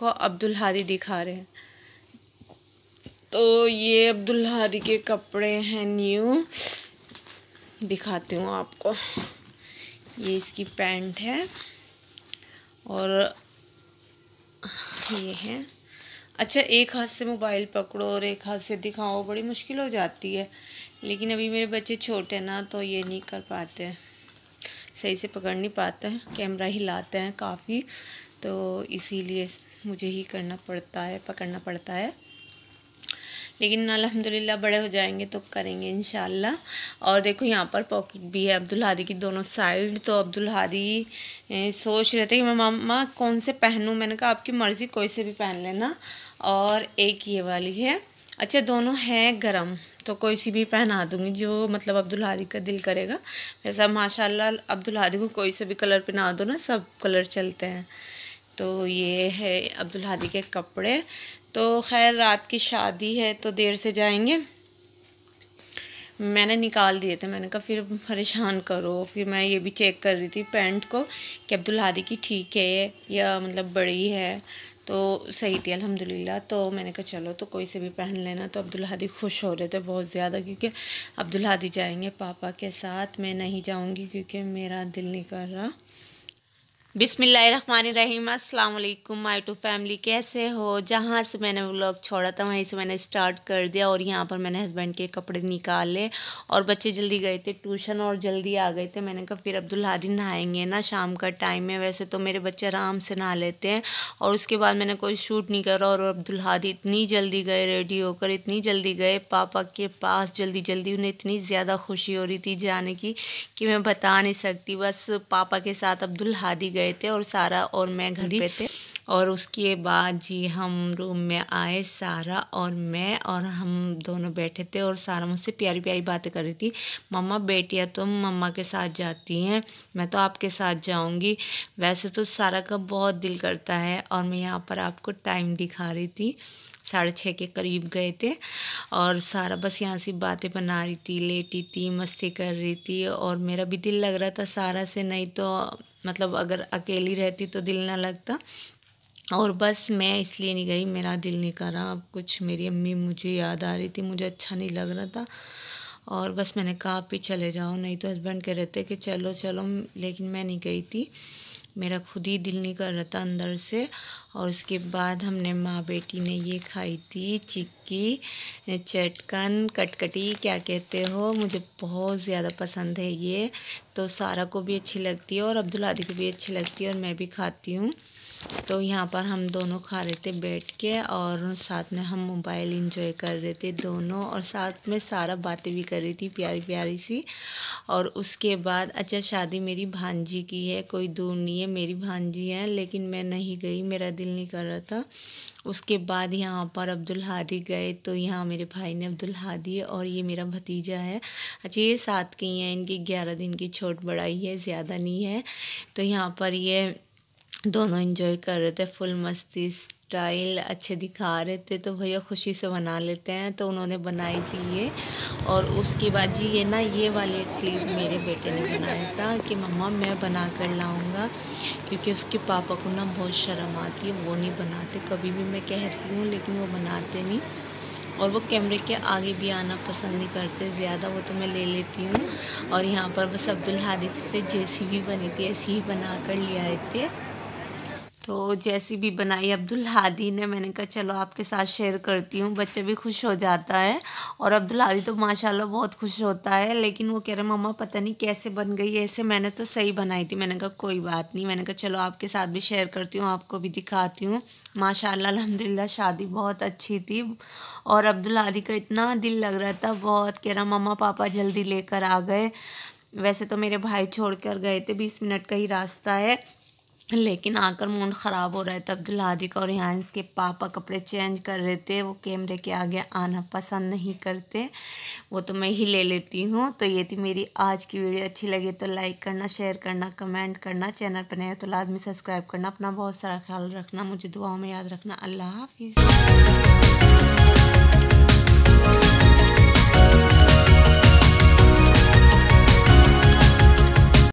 को अब्दुल हादी दिखा रहे हैं तो ये अब्दुल हादी के कपड़े हैं न्यू दिखाती हूँ आपको ये इसकी पैंट है और ये है अच्छा एक हाथ से मोबाइल पकड़ो और एक हाथ से दिखाओ बड़ी मुश्किल हो जाती है लेकिन अभी मेरे बच्चे छोटे हैं ना तो ये नहीं कर पाते सही से पकड़ नहीं पाते हैं कैमरा हिलाते हैं काफ़ी तो इसीलिए मुझे ही करना पड़ता है पकड़ना पड़ता है लेकिन अलहमदिल्ला बड़े हो जाएंगे तो करेंगे इन और देखो यहाँ पर पॉकेट भी है अब्दुल हादी की दोनों साइड तो अब्दुल हादी सोच रहे थे कि मैं मामा कौन से पहनूँ मैंने कहा आपकी मर्ज़ी कोई से भी पहन लेना और एक ये वाली है अच्छा दोनों हैं गरम तो कोई सी भी पहना दूँगी जो मतलब अब्दुल हादी का दिल करेगा वैसा माशा अब्दुल हादी को कोई से भी कलर पहना दो ना सब कलर चलते हैं तो ये है अब्दुल हादी के कपड़े तो खैर रात की शादी है तो देर से जाएंगे मैंने निकाल दिए थे मैंने कहा फिर परेशान करो फिर मैं ये भी चेक कर रही थी पैंट को कि अब्दुल हादी की ठीक है या मतलब बड़ी है तो सही थी अल्हम्दुलिल्लाह तो मैंने कहा चलो तो कोई से भी पहन लेना तो अब्दुल हादी खुश हो रहे थे बहुत ज़्यादा क्योंकि अब्दुल हादी जाएंगे पापा के साथ मैं नहीं जाऊँगी क्योंकि मेरा दिल नहीं कर रहा बिसमीम अल्लाम माई टू फैमिली कैसे हो जहाँ से मैंने व्लॉग छोड़ा था वहीं से मैंने स्टार्ट कर दिया और यहाँ पर मैंने हस्बैंड के कपड़े निकाले और बच्चे जल्दी गए थे ट्यूशन और जल्दी आ गए थे मैंने कहा फिर अब्दुल हादी नहाएंगे ना शाम का टाइम है वैसे तो मेरे बच्चे आराम से नहा लेते हैं और उसके बाद मैंने कोई शूट नहीं करा और अब्दुल हादी इतनी जल्दी गए रेडी होकर इतनी जल्दी गए पापा के पास जल्दी जल्दी उन्हें इतनी ज़्यादा खुशी हो रही थी जाने की कि मैं बता नहीं सकती बस पापा के साथ अब्दुल हादी गए थे और सारा और मैं घर पे थे और उसके बाद जी हम रूम में आए सारा और मैं और हम दोनों बैठे थे और सारा मुझसे प्यारी प्यारी बातें कर रही थी मम्मा बेटियाँ तुम तो मम्मा के साथ जाती हैं मैं तो आपके साथ जाऊँगी वैसे तो सारा का बहुत दिल करता है और मैं यहाँ पर आपको टाइम दिखा रही थी साढ़े छः के करीब गए थे और सारा बस यहाँ से बातें बना रही थी लेटी थी मस्ती कर रही थी और मेरा भी दिल लग रहा था सारा से नहीं तो मतलब अगर अकेली रहती तो दिल ना लगता और बस मैं इसलिए नहीं गई मेरा दिल नहीं कर रहा अब कुछ मेरी अम्मी मुझे याद आ रही थी मुझे अच्छा नहीं लग रहा था और बस मैंने कहा आप ही चले जाओ नहीं तो हस्बैंड कह रहे थे कि चलो चलो लेकिन मैं नहीं गई थी मेरा खुद ही दिल नहीं कर रहा था अंदर से और उसके बाद हमने माँ बेटी ने ये खाई थी चिक्की चटकन कटकटी क्या कहते हो मुझे बहुत ज़्यादा पसंद है ये तो सारा को भी अच्छी लगती है और अब्दुल आदि को भी अच्छी लगती है और मैं भी खाती हूँ तो यहाँ पर हम दोनों खा रहे थे बैठ के और साथ में हम मोबाइल इंजॉय कर रहे थे दोनों और साथ में सारा बातें भी कर रही थी प्यारी प्यारी सी और उसके बाद अच्छा शादी मेरी भांजी की है कोई दूर नहीं है मेरी भांजी है लेकिन मैं नहीं गई मेरा दिल नहीं कर रहा था उसके बाद यहाँ पर अब्दुल हादी गए तो यहाँ मेरे भाई ने अब्दुल हादी और ये मेरा भतीजा है अच्छा ये साथ के हैं इनकी ग्यारह दिन की छोट बड़ाई है ज़्यादा नहीं है तो यहाँ पर ये दोनों इन्जॉय कर रहे थे फुल मस्ती स्टाइल अच्छे दिखा रहे थे तो भैया खुशी से बना लेते हैं तो उन्होंने बनाई थी ये और उसके बाद जी ये ना ये वाली क्लिप मेरे बेटे ने बनाया था कि मम्मा मैं बना कर लाऊँगा क्योंकि उसके पापा को ना बहुत शर्म आती है वो नहीं बनाते कभी भी मैं कहती हूँ लेकिन वो बनाते नहीं और वो कैमरे के आगे भी आना पसंद नहीं करते ज़्यादा वो तो मैं ले लेती हूँ और यहाँ पर बस अब्दुल हादी से जैसी भी बनी थी ऐसी ही बना कर ले आए थे तो जैसी भी बनाई अब्दुल हादी ने मैंने कहा चलो आपके साथ शेयर करती हूँ बच्चा भी खुश हो जाता है और अब्दुल हादी तो माशाल्लाह बहुत खुश होता है लेकिन वो कह रहे मम्मा पता नहीं कैसे बन गई है ऐसे मैंने तो सही बनाई थी मैंने कहा कोई बात नहीं मैंने कहा चलो आपके साथ भी शेयर करती हूँ आपको भी दिखाती हूँ माशा अलहमदिल्ला शादी बहुत अच्छी थी और अब्दुल हादी का इतना दिल लग रहा था बहुत कह रहा मम्मा पापा जल्दी लेकर आ गए वैसे तो मेरे भाई छोड़ कर गए थे बीस मिनट का ही रास्ता है लेकिन आकर मूड ख़राब हो रहा है तो अब्दुल का और यान्स के पापा कपड़े चेंज कर रहे थे वो कैमरे के आगे आना पसंद नहीं करते वो तो मैं ही ले लेती हूँ तो ये थी मेरी आज की वीडियो अच्छी लगी तो लाइक करना शेयर करना कमेंट करना चैनल पर नए तो लाजमी सब्सक्राइब करना अपना बहुत सारा ख्याल रखना मुझे दुआओं में याद रखना अल्लाह हाफिज़